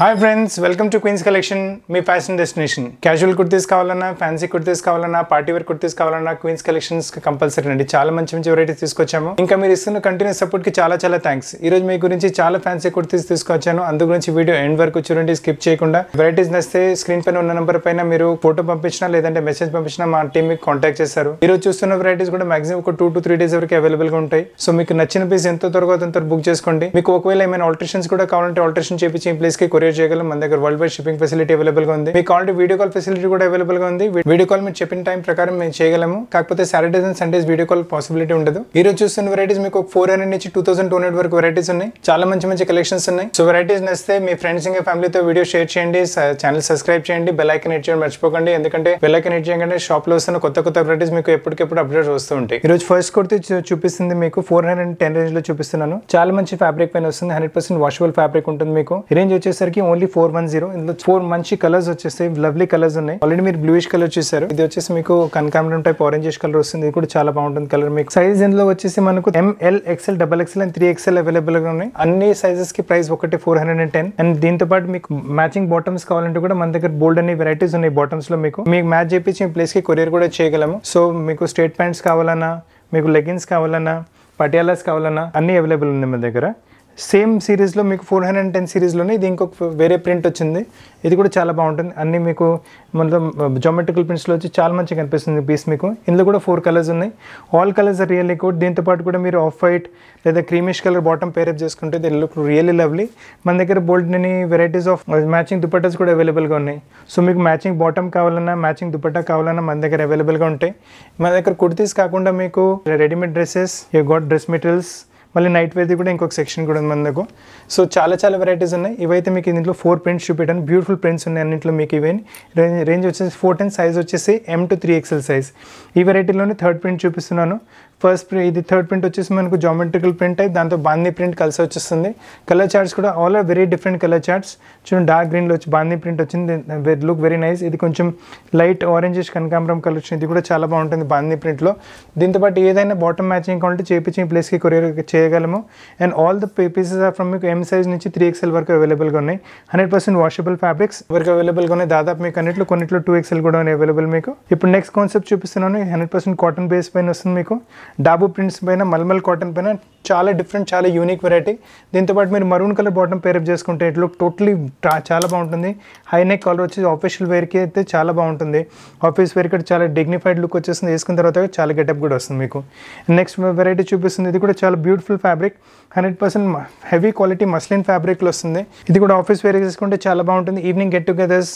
hi friends welcome to Queens collection మీ fashion destination casual kurtis కావాలన్నా fancy kurtis కావాలన్నా party wear kurtis కావాలన్నా క్వీన్స్ కలెక్షన్స్ కంపల్సరీ అండి చాలా మంచి మంచి వెరైటీస్ తీసుకొచ్చాము ఇంకా మీరు ఇస్తున్న కంటిన్యూస్ సపోర్ట్ కి చాలా చాలా థ్యాంక్స్ ఈ రోజు మీ గురించి చాలా ఫ్యాన్సీ కుర్తీస్ తీసుకొచ్చాను అందు గురించి వీడియో ఎండ్ వరకు చూడండి స్కిప్ చేయకుండా వెరైటీస్ నస్తే స్క్రీన్ పైన ఉన్న నెంబర్ పైన మీరు ఫోటో పంపించినా లేదంటే మెసేజ్ పంపించినా మా టీమ్ మీకు కాంటాక్ట్ చేస్తారు ఈ రోజు చూస్తున్న వెరైటీస్ కూడా మాక్సిమం ఒక టూ టు త్రీ డేస్ వరకు అవైలబుల్ గా ఉంటాయి సో మీకు నచ్చిన పీస్ ఎంతో త్వరగా తొందర బుక్ చేసుకోండి మీకు ఒకవేళ ఏమైనా ఆల్టరేషన్స్ కూడా కావాలంటే ఆల్టరేషన్ చేపించి ప్లేస్ కి కొరియర్ క్రియేట్ చేయగలం మన దగ్గర worldwide shipping facility available గా ఉంది మీకు ఆల్రెడీ వీడియో కాల్ ఫెసిలిటీ కూడా అవైలబుల్గా ఉంది వీడియో కాల్ మీరు చెప్పిన టైం ప్రకారం మేము చేయగలము కాకపోతే Saturdays and Sundays video call possibility ఉండదు ఈ రోజు చూస్తున్న వెరైటీస్ మీకు ఫోర్ హండ్రెడ్ నుంచి టూ థౌసండ్ టూ హండ్రెడ్ వరకు వెరైటీస్ ఉన్నాయి చాలా మంచి మంచి కలెక్షన్స్ ఉన్నాయి సో వెరైటీస్ నస్తే మీ ఫ్రెండ్స్ ఇంకా ఫ్యామిలీతో వీడియో షేర్ చేయండి ఛానల్ సబ్స్క్రైబ్ చేయండి బెల్ ఐకన్ హిట్ చేయండి మర్చిపోకండి ఎందుకంటే బెల్ ఐకన్ చేయకుండా షాప్ లో వస్తున్న కొత్త కొత్త వెరైటీస్ మీకు ఎప్పటికప్పుడు అప్డేట్ వస్తూ ఉంటాయి ఈ రోజు ఫస్ట్ కుర్తి చూపిస్తుంది మీకు four hundred and ten range లో చూపిస్తున్నాను చాలా మంచి ఫ్యాబ్రిక్ పైన వస్తుంది హండ్రెడ్ పర్సెంట్ వాషబుల్ ఫ్యాబ్రిక్ ఉంటుంది మీకు రేంజ్ వచ్చేసరికి మనకి ఓన్లీ ఫోర్ వన్ జీరో ఇందులో ఫోర్ మంచి కలర్స్ వచ్చేసి లవ్లీ కలర్స్ ఉన్నాయి ఆల్రెడీ మీరు బ్లూష్ కలర్ చూసారు ఇది వచ్చేసి మీకు కనకాంబరం టైప్ ఆరెంజ్ కలర్ వస్తుంది ఇది కూడా చాలా బాగుంటుంది కలర్ మీకు సైజ్ ఇందులో వచ్చేసి మనకు M L XL double XL and three XL available గా ఉన్నాయి అన్ని సైజెస్ కి ప్రైస్ ఒకటి four hundred and ten and దీంతో పాటు మీకు మ్యాచింగ్ బాటమ్స్ కావాలంటే కూడా మన దగ్గర బోల్డ్ అనే వెరైటీస్ ఉన్నాయి బాటమ్స్ లో మీకు మీకు మ్యాచ్ చేపించి మీ ప్లేస్ కి కొరియర్ కూడా చేయగలము సో మీకు స్ట్రేట్ ప్యాంట్స్ కావాలన్నా మీకు లెగిన్స్ కావాలన్నా పటియాలాస్ కావాలన్నా అన్ని అవైలబుల్ ఉన్నాయి మన దగ్గర సేమ్ సిరీస్లో మీకు ఫోర్ హండ్రెడ్ అండ్ టెన్ సిరీస్లోనే ఇది ఇంకొక వేరే ప్రింట్ వచ్చింది ఇది కూడా చాలా బాగుంటుంది అన్నీ మీకు మొత్తం జోమెట్రికల్ ప్రింట్స్లో వచ్చి చాలా మంచిగా కనిపిస్తుంది పీస్ మీకు ఇందులో కూడా ఫోర్ కలర్స్ ఉన్నాయి all colours are really good దీంతోపాటు కూడా మీరు ఆఫ్ వైట్ లేదా క్రీమిష్ కలర్ బాటమ్ పేరప్ చేసుకుంటే దే లుక్ రియల్లీ లవ్లీ మన దగ్గర బోల్డ్ అని వెరైటీస్ ఆఫ్ మ్యాచింగ్ దుపట్టాస్ కూడా అవైలబుల్గా ఉన్నాయి సో మీకు మ్యాచింగ్ బాటమ్ కావాలన్నా మ్యాచింగ్ దుపట్టా కావాలన్నా మన దగ్గర అవైలబుల్గా ఉంటాయి మన దగ్గర కుర్తీస్ కాకుండా మీకు readymade dresses you got dress materials మళ్ళీ నైట్ వేర్ది కూడా ఇంకొక సెక్షన్ కూడా ఉంది మనకు సో చాలా చాలా వెరైటీస్ ఉన్నాయి ఇవైతే మీకు ఇందులో ఫోర్ ప్రింట్స్ చూపెట్టాను బ్యూటిఫుల్ ప్రింట్స్ ఉన్నాయి అన్నింటిలో మీకు ఇవేని రేంజ్ రేంజ్ వచ్చేసి ఫోర్ టెన్ సైజ్ వచ్చేసి M to three XL size ఈ వెరైటీలోనే థర్డ్ ప్రింట్ చూపిస్తున్నాను ఫస్ట్ ఇది థర్డ్ ప్రింట్ వచ్చేసి మనకు జామెట్రికల్ ప్రింట్ అయితే దాంతో బాందీ ప్రింట్ కలిసి వచ్చేస్తుంది కలర్ చార్ట్స్ కూడా all are very different colour charts చూడండి డార్క్ గ్రీన్లో వచ్చి బాందీ ప్రింట్ వచ్చింది లుక్ వెరీ నైస్ ఇది కొంచెం లైట్ ఆరెంజెస్ కనకాంబరం కలర్ వచ్చింది ఇది కూడా చాలా బాగుంటుంది బాందీ ప్రింట్లో దీంతోపాటు ఏదైనా బాటమ్ మ్యాచింగ్ కావాలంటే చేపించి ప్లేస్కి కొరియర్ చేయగలము and all the pieces are from మీకు ఎం సైజ్ నుంచి త్రీ ఎక్స్ఎల్ వరకు అవైలబుల్గా ఉన్నాయి హండ్రెడ్ పర్సెంట్ వాషబుల్ ఫ్యాబ్రిక్స్ వరకు అవైలబుల్గా ఉన్నాయి దాదాపు మీకు అన్నింటిలో కొన్నిట్లో టూ ఎక్స్ఎల్ కూడా ఉన్నాయి అవైలబుల్ మీకు ఇప్పుడు నెక్స్ట్ కాన్సెప్ట్ చూపిస్తున్నాను హండ్రెడ్ పర్సెంట్ కాటన్ బేస్ పైన వస్తుంది మీకు డాబు ప్రింట్స్ పైన మల్మల్ కాటన్ పైన చాలా డిఫరెంట్ చాలా యూనిక్ వెరైటీ దీంతోపాటు మీరు మరూన్ కలర్ బాటమ్ పేరప్ చేసుకుంటే ఇట్లా టోటలీ చాలా బాగుంటుంది హై నెక్ కలర్ వచ్చి ఆఫీషియల్ వేర్కి అయితే చాలా బాగుంటుంది ఆఫీస్ వేర్కి చాలా డిగ్నిఫైడ్ లుక్ వచ్చేస్తుంది వేసుకున్న తర్వాత చాలా గెటప్ కూడా వస్తుంది మీకు నెక్స్ట్ వెరైటీ చూపిస్తుంది ఇది కూడా చాలా beautiful fabric hundred percent heavy quality muslin ఫ్యాబ్రిక్లో వస్తుంది ఇది కూడా ఆఫీస్ వేర్ చేసుకుంటే చాలా బాగుంటుంది ఈవినింగ్ గెట్ టుగెదర్స్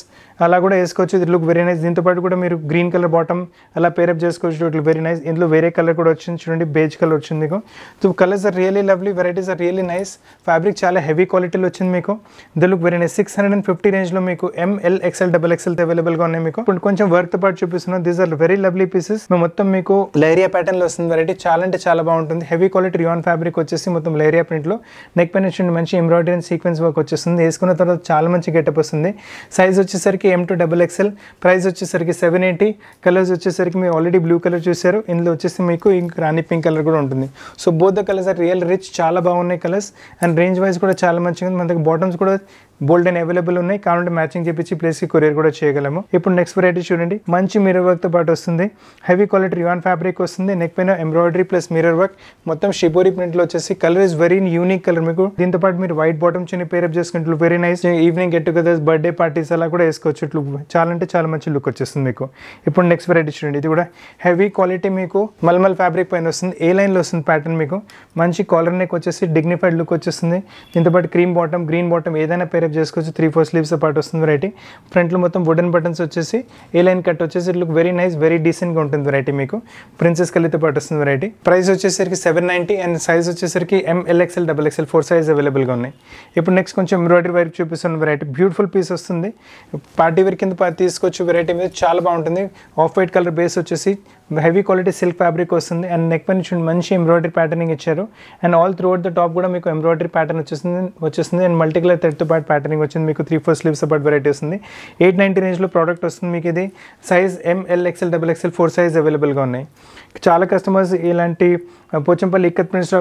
అలా కూడా వేసుకోవచ్చు ఇది లుక్ వెరీ నైస్ దీంతో పాటు కూడా మీరు గ్రీన్ కలర్ బాటమ్ అలా పేరప్ చేసుకోవచ్చు ఇట్ వెరీ నైస్ ఇందులో వేరే కలర్ కూడా వచ్చింది చూడండి బేజ్ కలర్ వచ్చింది మీకు so colours are really lovely varieties are really nice fabric చాలా హెవీ క్వాలిటీలో వచ్చింది మీకు the look very nice six hundred and fifty రేంజ్లో మీకు ఎంఎల్ ఎక్స్ఎల్ డబల్ ఎక్స్ఎల్ అవైలబుల్గా ఉన్నాయి మీకు ఇప్పుడు కొంచెం వర్క్తో పాటు చూపిస్తున్నాం these are very lovely pieces మొత్తం మీకు లేరియా ప్యాటర్న్లో వస్తుంది వెరైటీ చాలా అంటే చాలా బాగుంటుంది హెవీ క్వాలిటీ రియాన్ ఫ్యాబ్రిక్ వచ్చేసి మొత్తం లేరియా ప్రింట్లో నెక్ పైన మంచి ఎంబ్రాయిడరీ అండ్ సీక్వెన్స్ వర్క్ వచ్చేస్తుంది వేసుకున్న తర్వాత చాలా మంచి గెటప్ వస్తుంది సైజ్ వచ్చేసరికి M to double XL price వచ్చేసరికి సెవెన్ ఎయిటీ కలర్స్ వచ్చేసరికి మీరు ఆల్రెడీ బ్లూ కలర్ చూసారు ఇందులో వచ్చేసి మీకు ఇంక రాణి పింక్ కలర్ కూడా ఉంటుంది సో బోధ కలర్స్ ఆర్ రియల్ రిచ్ చాలా బాగున్నాయి కలర్స్ అండ్ రేంజ్ వైజ్ కూడా చాలా మంచిగా ఉంది మన దగ్గర బాటమ్స్ కూడా బోల్డ్ అండ్ అవైలబుల్ ఉన్నాయి కావాలంటే మ్యాచింగ్ చేపించి కి కొరియర్ కూడా చేయగలము ఇప్పుడు నెక్స్ట్ వెరైటీ చూడండి మంచి మిర్రర్ తో పాటు వస్తుంది హెవీ క్వాలిటీ రివాన్ ఫ్యాబ్రిక్ వస్తుంది నెక్ పైన ఎంబ్రాయిడరీ ప్లస్ మిర్రర్ వర్క్ మొత్తం షిబోరి ప్రింట్లో వచ్చేసి colour is very unique colour మీకు దీంతో పాటు మీరు వైట్ బాటమ్ చిన్న పేరప్ చేసుకుంటారు very nice evening get together birthday parties అలా కూడా వేసుకోవచ్చు ఇట్లు చాలా అంటే చాలా మంచి లుక్ వచ్చేస్తుంది మీకు ఇప్పుడు నెక్స్ట్ వెరైటీ చూడండి ఇది కూడా హెవీ క్వాలిటీ మీకు మల్మల్ ఫ్యాబ్రిక్ పైన వస్తుంది ఏ లైన్లో వస్తుంది ప్యాటర్న్ మీకు మంచి కాలర్ నెక్ వచ్చేసి డిగ్నిఫైడ్ లుక్ వచ్చేస్తుంది దీంతో పాటు క్రీమ్ బాటమ్ గ్రీన్ బాటమ్ ఏదైనా పేరప్ సెలెక్ట్ చేసుకోవచ్చు త్రీ ఫోర్ స్లీవ్స్తో పాటు వస్తుంది వెరైటీ ఫ్రంట్లో మొత్తం వుడెన్ బటన్స్ వచ్చేసి ఏ లైన్ కట్ వచ్చేసి it look very nice very డీసెంట్గా ఉంటుంది వెరైటీ మీకు ప్రిన్సెస్ కలితో పాటు వస్తుంది వెరైటీ ప్రైస్ వచ్చేసరికి సెవెన్ నైంటీ అండ్ సైజ్ వచ్చేసరికి M L XL double XL four size అవైలబుల్గా ఉన్నాయి ఇప్పుడు నెక్స్ట్ కొంచెం ఎంబ్రాయిడరీ వైర్ చూపిస్తున్న వెరైటీ బ్యూటిఫుల్ పీస్ వస్తుంది పార్టీ వేర్ కింద తీసుకొచ్చి వెరైటీ మీద చాలా బాగుంటుంది ఆఫ్ వైట్ కలర్ బేస్ వచ్చేసి హెవీ క్వాలిటీ సిల్క్ ఫ్యాబ్రిక్ వస్తుంది అండ్ నెక్ పైన నుంచి మంచి ఎంబ్రాయిడరీ ప్యాటర్నింగ్ ఇచ్చారు and all throughout the top కూడా మీకు ఎంబ్రాయిడరీ ప్యాటర్న్ వచ్చేసింది వచ్చేస్తుంది అండ్ మల్టీ కలర్ థ్రెడ్తో పాటు ప్యాటర్నింగ్ వచ్చింది మీకు త్రీ ఫోర్ స్లీవ్స్ పాటు వెరైటీ వస్తుంది ఎయిట్ నైంటీ రేంజ్లో ప్రోడక్ట్ వస్తుంది మీకు ఇది size M L XL double XL four size అవైలబుల్గా ఉన్నాయి చాలా కస్టమర్స్ ఇలాంటి పోచంపల్లి ఇక్కత్ ప్రింట్స్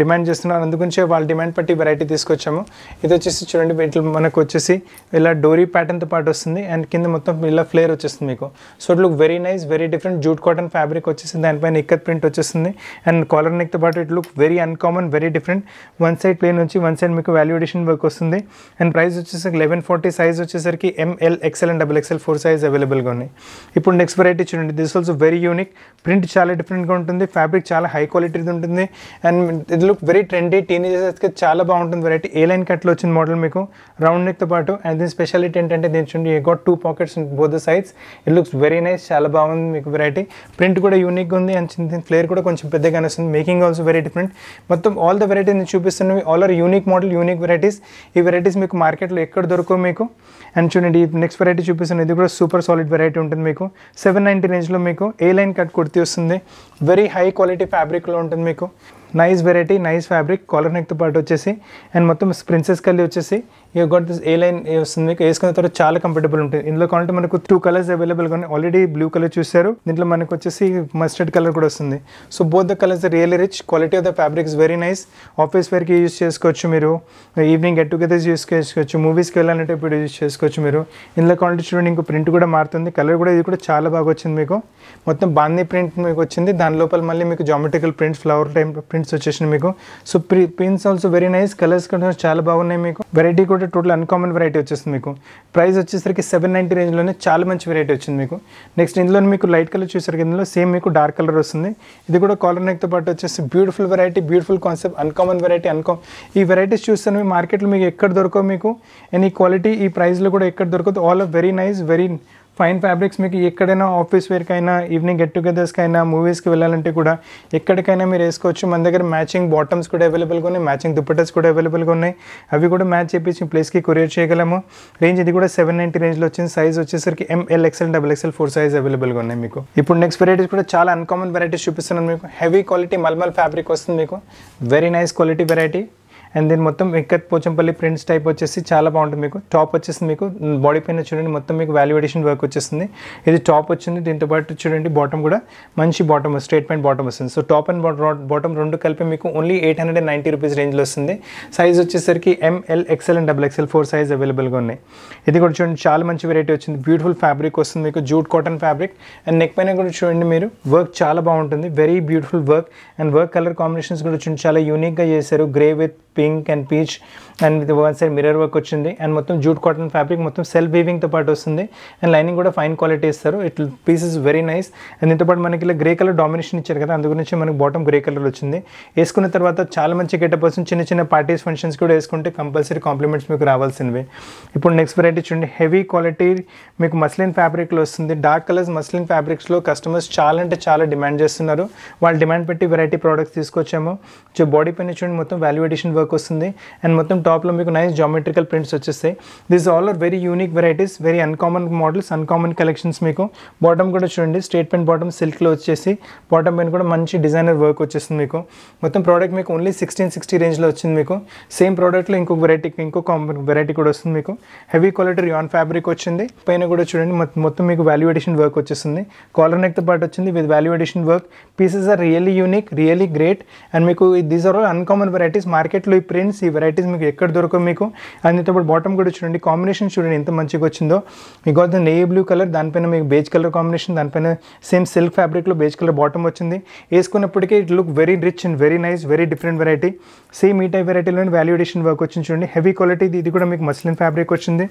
డిమాండ్ చేస్తున్నారు అందుకుంచే వాళ్ళ డిమాండ్ పట్టి వెరైటీ తీసుకొచ్చాము ఇది వచ్చేసి చూడండి వీటిలో మనకు వచ్చేసి ఇలా డోరీ ప్యాటర్న్తో పాటు వస్తుంది అండ్ కింద మొత్తం ఇలా ఫ్లేర్ వచ్చేస్తుంది మీకు so it look very nice very different jute cotton fabric వచ్చేసింది దానిపైన ఇక్కత్ ప్రింట్ వచ్చేస్తుంది అండ్ కాలర్ నెక్తో పాటు it look very uncommon very different one side plain నుంచి వన్ సైడ్ మీకు వాల్యుడేషన్ వర్క్ వస్తుంది అండ్ ప్రైస్ వచ్చేసి లెవెన్ ఫార్టీ సైజ్ వచ్చేసరికి M L XL and double XL four size అవైలబుల్గా ఉన్నాయి ఇప్పుడు నెక్స్ట్ వెరైటీ చూడండి this also very unique print చాలా చాలా డిఫరెంట్గా ఉంటుంది ఫ్యాబ్రిక్ చాలా హై క్వాలిటీది ఉంటుంది అండ్ ఇది లుక్ వెరీ ట్రెండీ టీనేజర్స్కి చాలా బాగుంటుంది వెరైటీ ఏ లైన్ కట్లో వచ్చిన మోడల్ మీకు రౌండ్ నెక్తో పాటు అండ్ దీని స్పెషాలిటీ ఏంటంటే దీని చూడండి got two pockets both sides it looks very nice చాలా బాగుంది మీకు వెరైటీ ప్రింట్ కూడా యూనిక్గా ఉంది అండ్ దీని ఫ్లేర్ కూడా కొంచెం పెద్దగా వస్తుంది మేకింగ్ ఆల్సో వెరీ డిఫరెంట్ మొత్తం ఆల్ ద వెరైటీ నేను చూపిస్తున్నవి all are unique model unique varieties ఈ వెరైటీస్ మీకు మార్కెట్లో ఎక్కడ దొరకవు మీకు అండ్ చూడండి నెక్స్ట్ వెరైటీ చూపిస్తున్న ఇది కూడా సూపర్ సాలిడ్ వెరైటీ ఉంటుంది మీకు సెవెన్ నైంటీ రేంజ్లో మీకు ఏ లైన్ కట్ కుర్తి వస్తుంది వెరీ హై క్వాలిటీ ఫ్యాబ్రిక్లో ఉంటుంది మీకు nice variety nice fabric collar నెక్తో పాటు వచ్చేసి అండ్ మొత్తం ప్రిన్సెస్ కల్లి వచ్చేసి ఈ గట్ ఏ లైన్ వస్తుంది మీకు వేసుకున్న తర్వాత చాలా కంఫర్టబుల్ ఉంటుంది ఇందులో కావాలంటే మనకు టూ కలర్స్ అవైలబుల్గా ఉన్నాయి ఆల్రెడీ బ్లూ కలర్ చూశారు దీంట్లో మనకు వచ్చేసి మస్టర్డ్ కలర్ కూడా వస్తుంది so both the colours really rich quality of the fabrics very nice office వేర్కి యూస్ చేసుకోవచ్చు మీరు ఈవినింగ్ గెట్ టుగెదర్స్ యూస్ చేసుకోవచ్చు మూవీస్కి వెళ్ళాలంటే ఇప్పుడు యూస్ చేసుకోవచ్చు మీరు ఇందులో క్వాలిటీ చూడండి ఇంకో ప్రింట్ కూడా మారుతుంది కలర్ కూడా ఇది కూడా చాలా బాగా వచ్చింది మీకు మొత్తం బాందీ ప్రింట్ మీకు వచ్చింది దాని లోపల మళ్ళీ మీకు geometrical prints flower type print prints వచ్చేసిన మీకు so pre pins also very nice colours కూడా చాలా బాగున్నాయి మీకు వెరైటీ కూడా టోటల్ అన్కామన్ వెరైటీ వచ్చేస్తుంది మీకు ప్రైస్ వచ్చేసరికి సెవెన్ నైంటీ రేంజ్లోనే చాలా మంచి వెరైటీ వచ్చింది మీకు నెక్స్ట్ ఇందులో మీకు లైట్ కలర్ చూసారు ఇందులో సేమ్ మీకు డార్క్ కలర్ వస్తుంది ఇది కూడా కాలర్ నెక్తో పాటు వచ్చేసి beautiful variety beautiful concept uncommon variety uncommon ఈ వెరైటీస్ చూస్తాను మీ మార్కెట్లో మీకు ఎక్కడ దొరకవు మీకు అండ్ ఈ క్వాలిటీ ఈ ప్రైస్లో కూడా ఎక్కడ దొరకదు all of very nice very fine fabrics మీకు ఎక్కడైనా ఆఫీస్ వేర్కైనా ఈవినింగ్ గెట్ అయినా మూవీస్కి వెళ్ళాలంటే కూడా ఎక్కడికైనా మీరు వేసుకోవచ్చు మన దగ్గర మ్యాచింగ్ బాటమ్స్ కూడా అవైలబుల్గా ఉన్నాయి మ్యాచింగ్ దుప్పటస్ కూడా అవైలబుల్గా ఉన్నాయి అవి కూడా మ్యాచ్ చేపించి ప్లేస్కి కొరియర్ చేయగలము రేంజ్ ఇది కూడా సెవెన్ నైంటీ రేంజ్లో వచ్చింది సైజ్ వచ్చేసరికి M L XL double XL four size అవైలబుల్గా ఉన్నాయి మీకు ఇప్పుడు నెక్స్ట్ వెరైటీస్ కూడా చాలా అన్కామన్ వెరైటీస్ చూపిస్తున్నాను మీకు హెవీ క్వాలిటీ మల్మల్ ఫ్యాబ్రిక్ వస్తుంది మీకు very nice quality variety and దీని మొత్తం వెంకట్ పోచంపల్లి ప్రింట్స్ టైప్ వచ్చేసి చాలా బాగుంటుంది మీకు టాప్ వచ్చేసి మీకు బాడీ mm, పైన చూడండి మొత్తం మీకు వాల్యుడేషన్ వర్క్ వచ్చేస్తుంది ఇది టాప్ వచ్చింది దీంతో పాటు చూడండి బాటమ్ కూడా మంచి బాటమ్ పైన బాటమ్ వస్తుంది సో టాప్ అండ్ బాటమ్ రెండు కలిపి మీకు only eight hundred and ninety rupees రేంజ్లో వస్తుంది సైజ్ వచ్చేసరికి M L XL and double XL four size అవైలబుల్గా ఉన్నాయి ఇది కూడా చూడండి చాలా మంచి వెరైటీ వచ్చింది బ్యూటిఫుల్ ఫ్యాబ్రిక్ వస్తుంది మీకు jute cotton fabric and neck పైన కూడా చూడండి మీరు వర్క్ చాలా బాగుంటుంది very beautiful work and work colour combinations కూడా చూడండి చాలా యూనిక్గా చేశారు grey with pink and peach and one side mirror work వచ్చింది అండ్ మొత్తం జూట్ కాటన్ ఫ్యాబ్రిక్ మొత్తం సెల్ఫ్ వీవింగ్తో పాటు వస్తుంది అండ్ లైనింగ్ కూడా ఫైన్ క్వాలిటీ ఇస్తారు it piece is very nice and దీంతో పాటు మనకి ఇలా గ్రే కలర్ డామినేషన్ ఇచ్చారు కదా అందుగురించి మనకి బాటమ్ గ్రే కలర్ వచ్చింది వేసుకున్న తర్వాత చాలా మంచి గెటప్ వస్తుంది చిన్న చిన్న పార్టీస్ ఫంక్షన్స్ కూడా వేసుకుంటే కంపల్సరీ కాంప్లిమెంట్స్ మీకు రావాల్సినవి ఇప్పుడు నెక్స్ట్ వెరైటీ చూడండి హెవీ క్వాలిటీ మీకు మస్లిన్ ఫ్యాబ్రిక్లో వస్తుంది డార్క్ కలర్స్ మస్లిన్ ఫ్యాబ్రిక్స్లో కస్టమర్స్ చాలా అంటే చాలా డిమాండ్ చేస్తున్నారు వాళ్ళు డిమాండ్ పెట్టి వెరైటీ ప్రోడక్ట్స్ తీసుకొచ్చాము బాడీ పైన చూడండి మొత్తం వాల్యూ ఎడిషన్ వర్క్ వర్క్ వస్తుంది అండ్ మొత్తం టాప్లో మీకు నైస్ జామెట్రికల్ ప్రింట్స్ వచ్చేస్తాయి this all are very unique varieties very uncommon models uncommon collections మీకు బాటమ్ కూడా చూడండి స్ట్రేట్ పెన్ బాటమ్ సిల్క్లో వచ్చేసి బాటమ్ పెన్ కూడా మంచి డిజైనర్ వర్క్ వచ్చేస్తుంది మీకు మొత్తం ప్రోడక్ట్ మీకు ఓన్లీ సిక్స్టీన్ సిక్స్టీ రేంజ్లో వచ్చింది మీకు సేమ్ ప్రోడక్ట్లో ఇంకొక వెరైటీ ఇంకో వెరైటీ కూడా వస్తుంది మీకు హెవీ క్వాలిటీ రియాన్ ఫ్యాబ్రిక్ వచ్చింది పైన కూడా చూడండి మొత్తం మీకు వాల్యూ ఎడిషన్ వర్క్ వచ్చేస్తుంది కాలర్ నెక్తో పాటు వచ్చింది with value addition work pieces are really unique really great and మీకు these are all uncommon varieties మార్కెట్లో ఫైవ్ ప్రింట్స్ ఈ వెరైటీస్ మీకు ఎక్కడ దొరకవు మీకు అందుతో పాటు బాటమ్ కూడా చూడండి కాంబినేషన్ చూడండి ఎంత మంచిగా వచ్చిందో మీకు వద్ద నేవీ బ్లూ కలర్ దానిపైన మీకు బేజ్ కలర్ కాంబినేషన్ దానిపైన సేమ్ సిల్క్ ఫ్యాబ్రిక్లో బేజ్ కలర్ బాటమ్ వచ్చింది వేసుకున్నప్పటికీ it look very rich and very nice very different variety same ఈ టైప్ వెరైటీలోని వాల్యుడేషన్ వర్క్ వచ్చింది చూడండి హెవీ క్వాలిటీ ఇది కూడా మీకు మస్లిన్ ఫ్యాబ్రిక్ వచ్చింది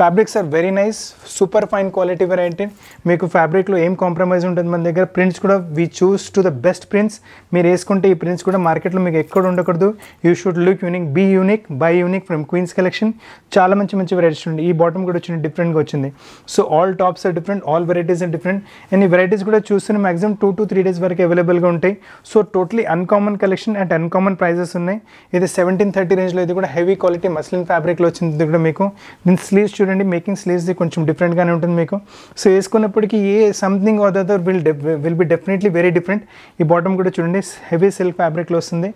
fabrics are very nice super fine quality variety మీకు ఫ్యాబ్రిక్లో ఏం కాంప్రమైజ్ ఉంటుంది మన దగ్గర ప్రింట్స్ కూడా we choose to the best prints మీరు వేసుకుంటే ఈ ప్రింట్స్ కూడా మార్కెట్లో మీకు ఎక్కడ ఉండకూడదు యూ షుడ్ లు look unique be unique by unique from Queens collection చాలా మంచి మంచి వెరైటీస్ ఉన్నాయి ఈ బాటమ్ కూడా వచ్చింది డిఫరెంట్గా వచ్చింది so all tops are different all varieties are different and ఈ వెరైటీస్ కూడా చూస్తున్న maximum two to three days వరకు అవైలబుల్గా ఉంటాయి so totally uncommon collection and uncommon prices ఉన్నాయి ఇది సెవెంటీన్ థర్టీ రేంజ్లో ఇది కూడా హెవీ క్వాలిటీ మస్లిన్ ఫ్యాబ్రిక్లో వచ్చింది కూడా మీకు దీని స్లీవ్స్ చూడండి మేకింగ్ స్లీవ్స్ కొంచెం డిఫరెంట్గానే ఉంటుంది మీకు సో వేసుకున్నప్పటికీ a something are will will be definitely very different ఈ బాటమ్ కూడా చూడండి హెవీ సిల్క్ ఫ్యాబ్రిక్లో వస్తుంది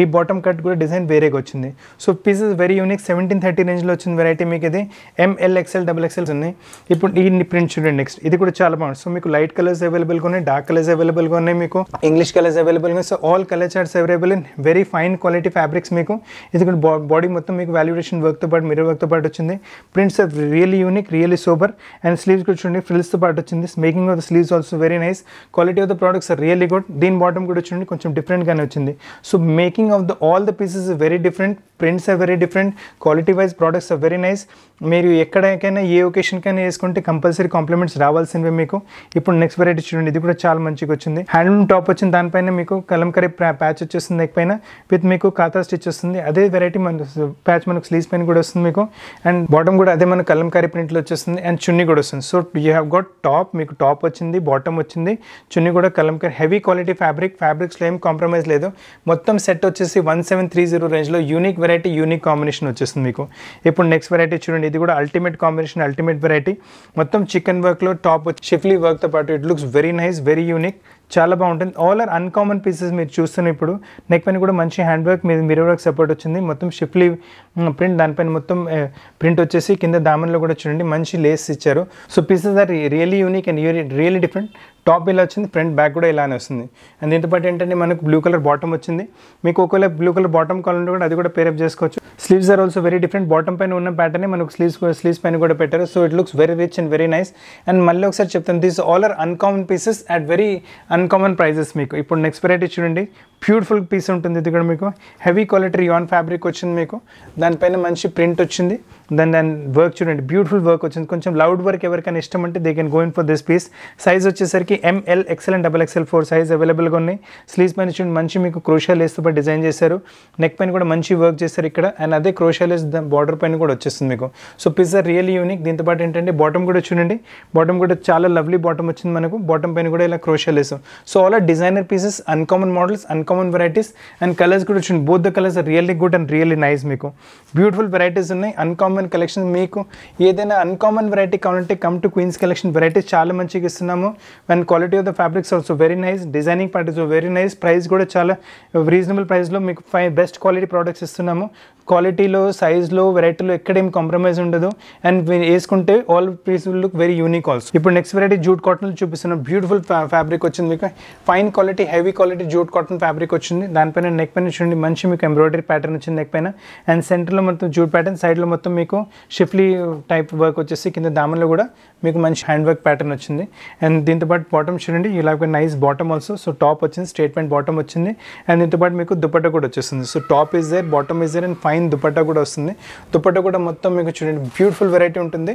ఈ బాటమ్ కట్ కూడా డిజైన్ వేరే వొస్తుంది so piece is very unique 1730 range లో వచ్చే వెరైటీ మీకు ఇది L XL double Ls ఉన్న ఇప్పుడు దీని ప్రింట్ చూడండి నెక్స్ట్ ఇది కూడా చాలా బాగుంది సో మీకు లైట్ కలర్స్ अवेलेबल గానే డార్క్ కలర్స్ अवेलेबल గానే మీకు English colours available so all colours available in very fine quality fabrics మీకు ఇదిగోండి బాడీ మొత్తం మీకు వాల్యూడేషన్ వర్క్ తో పాటు మిర్రర్ వర్క్ తో పాటు వచ్చింది prints are really unique really sober and sleeves కూడా చూడండి ఫ్రిల్స్ తో పాటు వచ్చింది making of the sleeves also very nice quality of the products are really good దీన్ బాటమ్ కూడా చూడండి కొంచెం డిఫరెంట్ గానే వచ్చింది so making of the all the pieces is very different prints are very different quality wise products are very nice మీరు ఎక్కడికైనా ఏ ఒకేషన్కైనా వేసుకుంటే compulsory compliments రావాల్సినవి మీకు ఇప్పుడు నెక్స్ట్ వెరైటీ చూడండి ఇది కూడా చాలా మంచిగా వచ్చింది హ్యాండ్లూమ్ టాప్ వచ్చిన దానిపైన మీకు కలంకరీ ప్యాచ్ వచ్చేస్తుంది పైన విత్ మీకు ఖాతా స్టిచ్ వస్తుంది అదే వెరైటీ మన ప్యాచ్ మనకు స్లీవ్స్ పైన కూడా వస్తుంది మీకు అండ్ బాటమ్ కూడా అదే మన కలంకారీ ప్రింట్లో వచ్చేస్తుంది అండ్ చున్నీ కూడా వస్తుంది so you have got top మీకు టాప్ వచ్చింది బాటమ్ వచ్చింది చున్నీ కూడా కలంకారీ హెవీ క్వాలిటీ ఫ్యాబ్రిక్ ఫ్యాబ్రిక్స్లో ఏం కాంప్రమైజ్ లేదు మొత్తం సెట్ వచ్చేసి వన్ సెవెన్ త్రీ జీరో రేంజ్లో యూనిక్ వెరైటీ యూనిక్ కాంబినేషన్ వచ్చేస్తుంది మీకు ఇప్పుడు నెక్స్ట్ వెరైటీ చూడండి ఇది కూడా అల్టిమేట్ కాంబినేషన్ అల్టిమేట్ వెరైటీ మొత్తం చికెన్ వర్క్లో టాప్ షిఫ్లీ వర్క్తో పాటు it looks very nice very unique చాలా బాగుంటుంది ఆల్ ఆర్ అన్కామన్ పీసెస్ మీరు చూస్తున్న ఇప్పుడు నెక్ పైన కూడా మంచి హ్యాండ్ వర్క్ మీద మీరు వర్క్ సపోర్ట్ వచ్చింది మొత్తం షిఫ్లీ ప్రింట్ దానిపైన మొత్తం ప్రింట్ వచ్చేసి కింద దామన్లో కూడా చూడండి మంచి లేస్ ఇచ్చారు so pieces are really unique and really different top ఇలా వచ్చింది ఫ్రంట్ బ్యాక్ కూడా ఇలానే వస్తుంది అండ్ దీంతోపాటు ఏంటంటే మనకు బ్లూ కలర్ బాటమ్ వచ్చింది మీకు ఒకవేళ బ్లూ కలర్ బాటమ్ కావాలంటే కూడా అది కూడా పేరప్ చేసుకోవచ్చు sleeves are also very different bottom పైన ఉన్న ప్యాటర్నే మనకు స్లీవ్స్ స్లీవ్స్ పైన కూడా పెట్టారు so it looks very rich and very nice and మళ్ళీ ఒకసారి చెప్తాను these all are uncommon pieces at very un uncommon prices మీకు ఇప్పుడు నెక్స్ట్ వెరైటీ చూడండి బ్యూటిఫుల్ పీస్ ఉంటుంది ఇది కూడా మీకు హెవీ క్వాలిటీ రియాన్ ఫ్యాబ్రిక్ వచ్చింది మీకు దానిపైన మంచి ప్రింట్ వచ్చింది దెన్ దెన్ వర్క్ చూడండి బ్యూటిఫుల్ వర్క్ వచ్చింది కొంచెం లౌడ్ వర్క్ ఎవరికైనా ఇష్టం అంటే they can going for this piece size వచ్చేసరికి M L XL double XL four size అవైలబుల్గా ఉన్నాయి స్లీవ్స్ పైన చూడండి మంచి మీకు క్రోషియల్ లేస్తో డిజైన్ చేశారు నెక్ పైన కూడా మంచి వర్క్ చేశారు ఇక్కడ అండ్ అదే క్రోషియల్ లేస్ బార్డర్ పైన కూడా వచ్చేస్తుంది మీకు సో పిజ్జా రియల్లీ యూనిక్ దీంతో పాటు ఏంటంటే బాటమ్ కూడా చూడండి బాటమ్ కూడా చాలా లవ్లీ బాటమ్ వచ్చింది మనకు బాటమ్ పైన కూడా ఇలా crochet lace so all designer pieces uncommon models uncommon varieties and colours కూడా చూడండి both the colours really good and really nice మీకు బ్యూటిఫుల్ వెరైటీస్ ఉన్నాయి అన్కామన్ అన్కామన్ కలెక్షన్ మీకు ఏదైనా అన్కామన్ వెరైటీ కావాలంటే come to Queens collection varieties చాలా మంచిగా ఇస్తున్నాము and quality of the fabrics also very nice designing parties very nice price కూడా చాలా రీజనబుల్ ప్రైస్లో మీకు ఫై బెస్ట్ క్వాలిటీ ప్రోడక్ట్స్ ఇస్తున్నాము క్వాలిటీలో సైజ్లో వెరైటీలో ఎక్కడేం కాంప్రమైజ్ ఉండదు అండ్ వేసుకుంటే all piece will look very unique also ఇప్పుడు నెక్స్ట్ వెరైటీ జూట్ కాటన్ చూపిస్తున్న బ్యూటిఫుల్ ఫ్యాబ్రిక్ వచ్చింది మీకు fine quality heavy quality jute cotton fabric వచ్చింది దానిపైన నెక్ పైన చూడండి మంచి మీకు ఎంబ్రాయిడరీ ప్యాటర్న్ వచ్చింది నెక్ పైన అండ్ సెంటర్లో మొత్తం జూట్ ప్యాటర్న్ సైడ్లో మొత్తం మీకు షిఫ్లీ టైప్ వర్క్ వచ్చేసి కింద దామన్లో కూడా మీకు మంచి హ్యాండ్ వర్క్ ప్యాటర్న్ వచ్చింది అండ్ దీంతోపాటు బాటమ్ చూడండి ఇలా nice bottom also so top వచ్చింది స్టేట్మెంట్ బాటమ్ వచ్చింది అండ్ దీంతోపాటు మీకు దుప్పట్ట కూడా వచ్చేస్తుంది so top is there bottom is there and fine fine dupatta కూడా వస్తుంది దుపట్టా కూడా మొత్తం మీకు చూడండి బ్యూటిఫుల్ వెరైటీ ఉంటుంది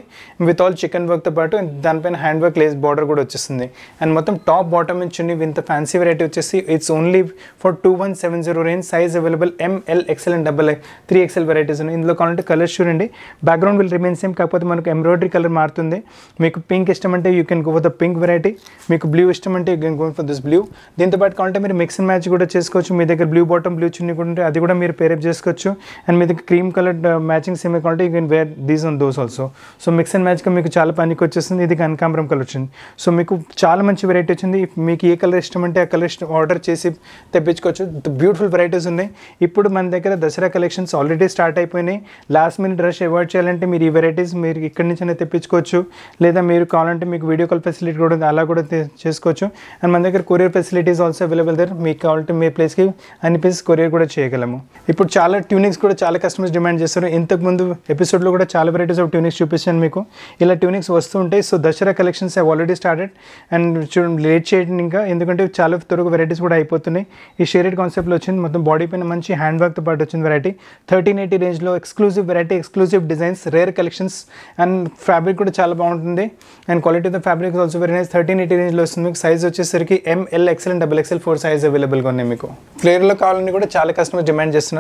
విత్ ఆల్ చికెన్ వర్క్తో పాటు దానిపైన హ్యాండ్ వర్క్ లేస్ బార్డర్ కూడా వచ్చేస్తుంది అండ్ మొత్తం టాప్ బాటమ్ నుంచి వింత ఫ్యాన్సీ వెరైటీ వచ్చేసి it's only for two one seven zero range size available M L XL and double three XL varieties ఉన్నాయి ఇందులో కావాలంటే కలర్స్ చూడండి బ్యాక్గ్రౌండ్ విల్ రిమైన్ సేమ్ కాకపోతే మనకు ఎంబ్రాయిడరీ కలర్ మారుతుంది మీకు పింక్ ఇష్టం అంటే you can go for the pink variety మీకు బ్లూ ఇష్టం అంటే you can go for this blue దీంతో పాటు కావాలంటే మీరు మిక్స్ అండ్ మ్యాచ్ కూడా చేసుకోవచ్చు మీ దగ్గర బ్లూ బాటమ్ బ్లూ చున్నీ కూడా ఉంటే అది కూడా మీరు పేరప్ చేసుకోవచ్చు అండ్ మీ దగ్గర క్రీమ్ కలర్ మ్యాచింగ్ సేమ్ కాబట్టి you can wear these and those also so mix and మ్యాచ్గా మీకు చాలా పనికి వచ్చేసింది ఇది కనకాంబరం కలర్ వచ్చింది సో మీకు చాలా మంచి వెరైటీ వచ్చింది మీకు ఏ కలర్ ఇష్టం అంటే ఆ కలర్ ఇష్టం ఆర్డర్ చేసి తెప్పించుకోవచ్చు బ్యూటిఫుల్ వెరైటీస్ ఉన్నాయి ఇప్పుడు మన దగ్గర దసరా కలెక్షన్స్ ఆల్రెడీ స్టార్ట్ అయిపోయినాయి లాస్ట్ మినిట్ రష్ అవాయిడ్ చేయాలంటే మీరు ఈ వెరైటీస్ మీరు ఇక్కడి నుంచైనా తెప్పించుకోవచ్చు లేదా మీరు కావాలంటే మీకు వీడియో కాల్ ఫెసిలిటీ కూడా ఉంది అలా కూడా చేసుకోవచ్చు అండ్ మన దగ్గర కొరియర్ ఫెసిలిటీస్ ఆల్సో అవైలబుల్ దర్ మీకు కావాలంటే మీ ప్లేస్కి అనిపిస్తే కొరియర్ కూడా చేయగలము ఇప్పుడు చాలా ట్యూనింగ్స్ కూడా చాలా కస్టమర్స్ డిమాండ్ చేస్తారు ఇంతకుముందు ఎపిసోడ్లో కూడా చాలా వెరైటీస్ ఆఫ్ ట్యూనిక్స్ చూపిస్తాను మీకు ఇలా ట్యూనిక్స్ వస్తూ ఉంటాయి so Dussehra collections have already started and చూడండి లేట్ చేయండి ఇంకా ఎందుకంటే చాలా త్వరగా వెరైటీస్ కూడా అయిపోతున్నాయి ఈ షేరెడ్ కాన్సెప్ట్లో వచ్చింది మొత్తం బాడీ పైన మంచి హ్యాండ్ వర్క్తో పాటు వచ్చింది వెరైటీ థర్టీన్ ఎయిటీ రేంజ్లో exclusive variety exclusive designs rare collections and fabric కూడా చాలా బాగుంటుంది and quality of fabric also very nice thirteen eighty రేంజ్లో వస్తుంది మీకు సైజ్ వచ్చేసరికి M L XL and double XL four size అవైలబుల్గా ఉన్నాయి మీకు ఫ్లేవర్లో కావాలని కూడా చాలా కస్టమర్స్ డిమాండ్ చేస్తున్నారు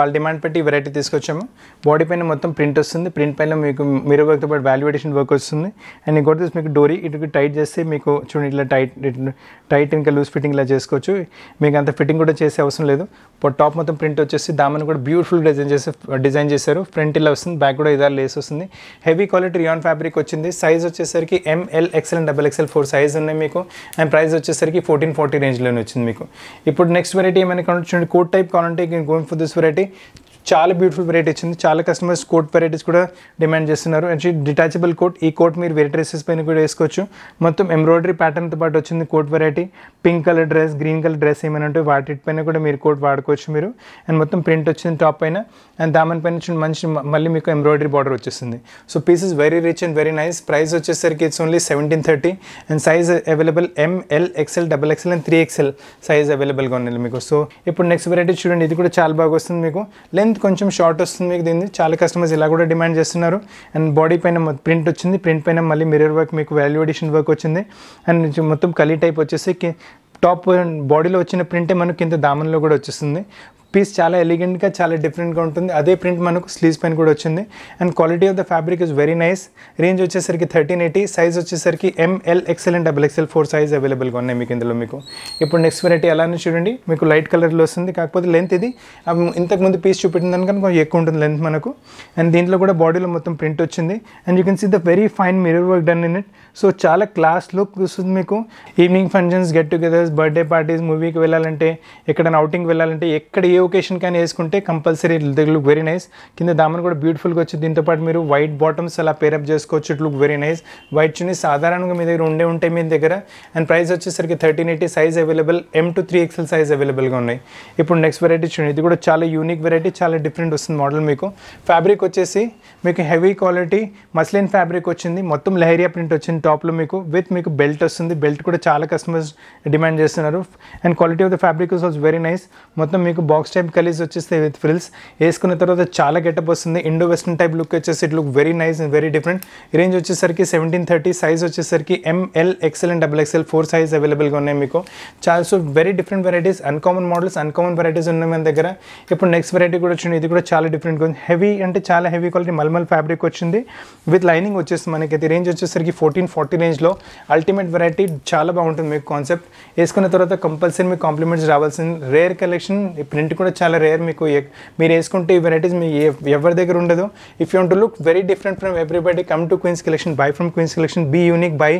వాళ్ళ డిమాండ్ పెట్టి ఒకటి వెరైటీ తీసుకొచ్చాము బాడీ పైన మొత్తం ప్రింట్ వస్తుంది ప్రింట్ పైన మీకు మీరు వర్క్తో పాటు వాల్యుయేషన్ వర్క్ వస్తుంది అండ్ ఇంకోటి మీకు డోరీ ఇటు టైట్ చేస్తే మీకు చూడండి ఇట్లా టైట్ టైట్ ఇంకా లూజ్ ఫిట్టింగ్ ఇలా చేసుకోవచ్చు మీకు అంత ఫిట్టింగ్ కూడా చేసే అవసరం లేదు టాప్ మొత్తం ప్రింట్ వచ్చేసి దామని కూడా బ్యూటిఫుల్ డిజైన్ చేసి డిజైన్ చేశారు ఫ్రంట్ ఇలా వస్తుంది బ్యాక్ కూడా ఇదా లేస్ వస్తుంది హెవీ క్వాలిటీ రియాన్ ఫ్యాబ్రిక్ వచ్చింది సైజ్ వచ్చేసరికి M L XL and double XL four size ఉన్నాయి మీకు అండ్ ప్రైస్ వచ్చేసరికి ఫోర్టీన్ ఫార్టీ రేంజ్లోనే వచ్చింది మీకు ఇప్పుడు నెక్స్ట్ వెరైటీ ఏమైనా చూడండి కోట్ టైప్ కావాలంటే గోయింగ్ ఫర్ దిస్ వెరైటీ చాలా బ్యూటిఫుల్ వెరైటీ వచ్చింది చాలా కస్టమర్స్ కోట్ వెరైటీస్ కూడా డిమాండ్ చేస్తున్నారు అండ్ డిటాచబుల్ కోట్ ఈ కోట్ మీరు వేరే డ్రెస్సెస్ పైన కూడా వేసుకోవచ్చు మొత్తం ఎంబ్రాయిడరీ ప్యాటర్న్తో పాటు వచ్చింది coat variety pink colour dress green colour dress ఏమైనా ఉంటే వాటి పైన కూడా మీరు కోట్ వాడుకోవచ్చు మీరు అండ్ మొత్తం ప్రింట్ వచ్చింది టాప్ పైన అండ్ దామన్ పైన వచ్చిన మంచి మళ్ళీ మీకు ఎంబ్రాయిడరీ బార్డర్ వచ్చేస్తుంది so pieces very rich and very nice price వచ్చేసరికి it's only seventeen thirty and size available M L XL double XL and three XL size అవైలబుల్గా ఉన్నాయి మీకు సో ఇప్పుడు నెక్స్ట్ వెరైటీ చూడండి ఇది కూడా చాలా బాగా వస్తుంది మీకు లెంత్ లెంత్ కొంచెం షార్ట్ వస్తుంది మీకు దీన్ని చాలా కస్టమర్స్ ఇలా కూడా డిమాండ్ చేస్తున్నారు అండ్ బాడీ పైన ప్రింట్ వచ్చింది ప్రింట్ పైన మళ్ళీ మిర్రర్ వర్క్ మీకు వాల్యూ ఎడిషన్ వర్క్ వచ్చింది అండ్ మొత్తం కలీ టైప్ వచ్చేసి టాప్ బాడీలో వచ్చిన ప్రింటే మనకి కింద దామన్లో కూడా వచ్చేస్తుంది పీస్ చాలా ఎలిగెంట్గా చాలా డిఫరెంట్గా ఉంటుంది అదే ప్రింట్ మనకు స్లీవ్స్ పైన కూడా వచ్చింది and quality of the fabric is very nice range వచ్చేసరికి థర్టీన్ ఎయిటీ సైజ్ వచ్చేసరికి M L XL and double XL four size అవైలబుల్గా ఉన్నాయి మీకు ఇందులో మీకు ఇప్పుడు నెక్స్ట్ వెరైటీ అలానే చూడండి మీకు లైట్ కలర్లో వస్తుంది కాకపోతే లెంత్ ఇది ఇంతకుముందు పీస్ చూపించింది దానికన్నా కొంచెం ఎక్కువ ఉంటుంది లెంత్ మనకు అండ్ దీంట్లో కూడా బాడీలో మొత్తం ప్రింట్ వచ్చింది and you can see the very fine mirror work done in it so చాలా క్లాస్ లుక్ వస్తుంది మీకు evening functions get togethers birthday parties మూవీకి వెళ్ళాలంటే ఎక్కడైనా అవుటింగ్ వెళ్ళాలంటే ఎక్కడ ఏ ఒకేషన్ కానీ వేసుకుంటే కంపల్సరీ దగ్గర లుక్ వెరీ నైస్ కింద దామన్ కూడా బ్యూటిఫుల్గా వచ్చి దీంతో పాటు మీరు వైట్ బాటమ్స్ అలా పేరప్ చేసుకోవచ్చు it look very nice white chunni సాధారణంగా మీ దగ్గర ఉండే ఉంటాయి మీ దగ్గర అండ్ ప్రైస్ వచ్చేసరికి thirteen eighty size available M to three XL size అవైలబుల్గా ఉన్నాయి ఇప్పుడు నెక్స్ట్ వెరైటీ చూడండి ఇది కూడా చాలా యూనిక్ వెరైటీ చాలా డిఫరెంట్ వస్తుంది మోడల్ మీకు ఫ్యాబ్రిక్ వచ్చేసి మీకు హెవీ క్వాలిటీ మస్లిన్ ఫ్యాబ్రిక్ వచ్చింది మొత్తం లహరియా ప్రింట్ వచ్చింది టాప్లో మీకు విత్ మీకు బెల్ట్ వస్తుంది బెల్ట్ కూడా చాలా కస్టమర్స్ డిమాండ్ చేస్తున్నారు and quality of the fabric is very nice మొత్తం మీకు బాక్స్ లాంగ్ టైం కలీస్ వచ్చేస్తే విత్ ఫ్రిల్స్ వేసుకున్న తర్వాత చాలా గెటప్ వస్తుంది ఇండో వెస్ట్రన్ టైప్ లుక్ వచ్చేసి it look very nice and very different range వచ్చేసరికి సెవెంటీన్ థర్టీ సైజ్ వచ్చేసరికి M L XL and double XL four size అవైలబుల్గా ఉన్నాయి మీకు చాలా so very different varieties uncommon models uncommon varieties ఉన్నాయి మన దగ్గర ఇప్పుడు నెక్స్ట్ వెరైటీ కూడా వచ్చింది ఇది కూడా చాలా డిఫరెంట్ హెవీ అంటే చాలా హెవీ క్వాలిటీ మల్మల్ ఫ్యాబ్రిక్ వచ్చింది విత్ లైనింగ్ వచ్చేస్తుంది మనకైతే రేంజ్ వచ్చేసరికి ఫోర్టీన్ ఫార్టీ రేంజ్లో అల్టిమేట్ వెరైటీ చాలా బాగుంటుంది మీకు కాన్సెప్ట్ వేసుకున్న తర్వాత కంపల్సరీ మీకు కాంప్లిమెంట్స్ రావాల్సింది రేర్ కలెక్షన్ ప్రింట్ కూడా చాలా రేర్ మీకు మీరు వేసుకుంటే ఈ వెరైటీస్ మీ ఎవరి దగ్గర ఉండదు if you to look very different from everybody come to Queens collection by from Queens collection be unique by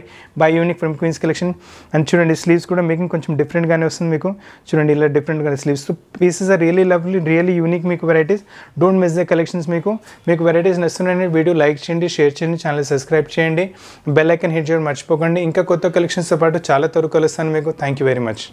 by unique from Queens collection and చూడండి స్లీవ్స్ కూడా మీకు కొంచెం డిఫరెంట్గానే వస్తుంది మీకు చూడండి ఇలా డిఫరెంట్గా sleeves pieces are really lovely really unique మీకు varieties don't miss the collections మీకు మీకు వెరైటీస్ నచ్చుతున్నాయని వీడియో లైక్ చేయండి షేర్ చేయండి ఛానల్ సబ్స్క్రైబ్ చేయండి బెల్ ఐకన్ హిట్ చేయడం మర్చిపోకండి ఇంకా కొత్త కలెక్షన్స్తో పాటు చాలా త్వరగా కలుస్తాను మీకు థ్యాంక్ యూ వెరీ మచ్